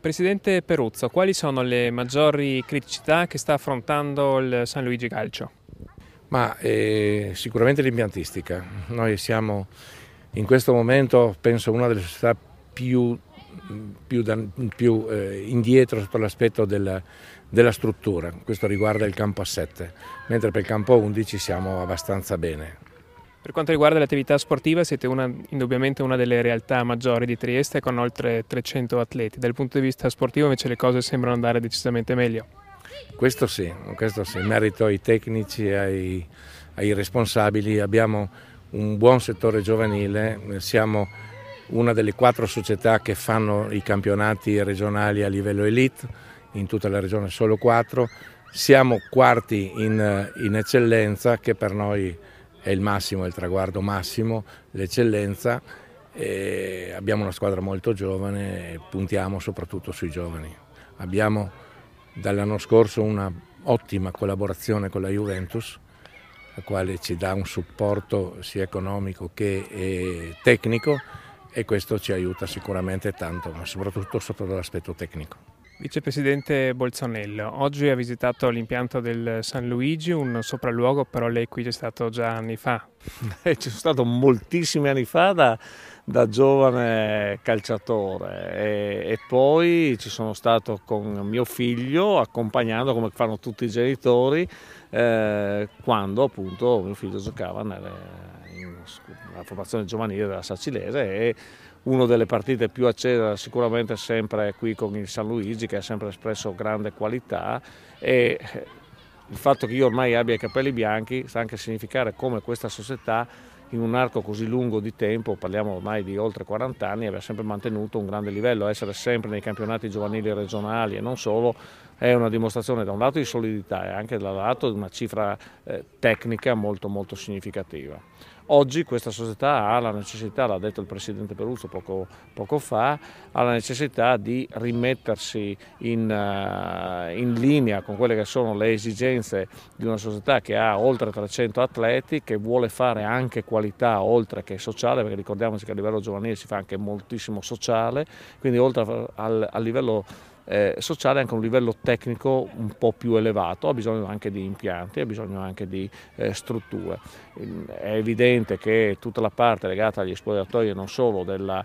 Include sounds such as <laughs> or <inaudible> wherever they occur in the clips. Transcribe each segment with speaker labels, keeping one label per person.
Speaker 1: Presidente Peruzzo, quali sono le maggiori criticità che sta affrontando il San Luigi Calcio?
Speaker 2: Ma, eh, sicuramente l'impiantistica. Noi siamo in questo momento, penso, una delle società più, più, più eh, indietro sotto l'aspetto della, della, struttura. Questo riguarda il campo a 7, mentre per il campo a 11 siamo abbastanza bene.
Speaker 1: Per quanto riguarda l'attività sportiva siete una, indubbiamente una delle realtà maggiori di Trieste con oltre 300 atleti, dal punto di vista sportivo invece le cose sembrano andare decisamente meglio.
Speaker 2: Questo sì, questo sì. merito ai tecnici, ai, ai responsabili, abbiamo un buon settore giovanile, siamo una delle quattro società che fanno i campionati regionali a livello elite, in tutta la regione solo quattro, siamo quarti in, in eccellenza che per noi è è il massimo, è il traguardo massimo, l'eccellenza. abbiamo una squadra molto giovane e puntiamo soprattutto sui giovani. Abbiamo dall'anno scorso una ottima collaborazione con la Juventus, la quale ci dà un supporto sia economico che tecnico e questo ci aiuta sicuramente tanto, ma soprattutto sotto l'aspetto tecnico.
Speaker 1: Vicepresidente Bolzonello, oggi ha visitato l'impianto del San Luigi, un sopralluogo, però lei qui c'è stato già anni fa. <laughs> Eh, ci sono stato moltissimi
Speaker 3: anni fa da, da giovane calciatore e, e, poi ci sono stato con mio figlio accompagnando come fanno tutti i genitori eh, quando appunto mio figlio giocava nelle la formazione giovanile della Sacilese e una delle partite più accese sicuramente sempre qui con il San Luigi che ha sempre espresso grande qualità e eh, il fatto che io ormai abbia i capelli bianchi sta anche a significare come questa società in un arco così lungo di tempo, parliamo ormai di oltre 40 anni, abbia sempre mantenuto un grande livello, essere sempre nei campionati giovanili regionali e non solo, è una dimostrazione da un lato di solidità e anche dall'altro di una cifra eh, tecnica molto molto significativa. Oggi questa società ha la necessità, l'ha detto il Presidente Peruzzo poco, poco fa, ha la necessità di rimettersi in, uh, in, linea con quelle che sono le esigenze di una società che ha oltre 300 atleti, che vuole fare anche qualità oltre che sociale, perché ricordiamoci che a livello giovanile si fa anche moltissimo sociale, quindi oltre al, a livello eh, sociale anche un livello tecnico un po' più elevato, ha bisogno anche di impianti, ha bisogno anche di eh, strutture. Ehm, è evidente che tutta la parte legata agli esploratori e non solo della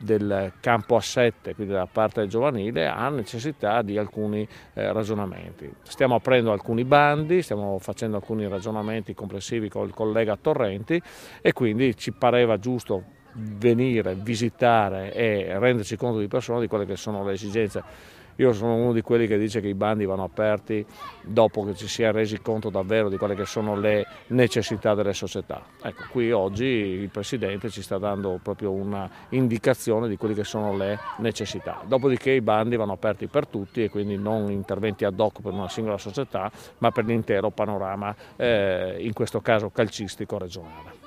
Speaker 3: del campo a 7, quindi della parte giovanile, ha necessità di alcuni eh, ragionamenti. Stiamo aprendo alcuni bandi, stiamo facendo alcuni ragionamenti complessivi con il collega Torrenti e quindi ci pareva giusto venire, visitare e renderci conto di persona di quelle che sono le esigenze. Io sono uno di quelli che dice che i bandi vanno aperti dopo che ci si è resi conto davvero di quelle che sono le necessità delle società. Ecco, qui oggi il Presidente ci sta dando proprio un'indicazione di quelle che sono le necessità. Dopodiché i bandi vanno aperti per tutti e quindi non interventi ad hoc per una singola società, ma per l'intero panorama, eh, in questo caso calcistico regionale.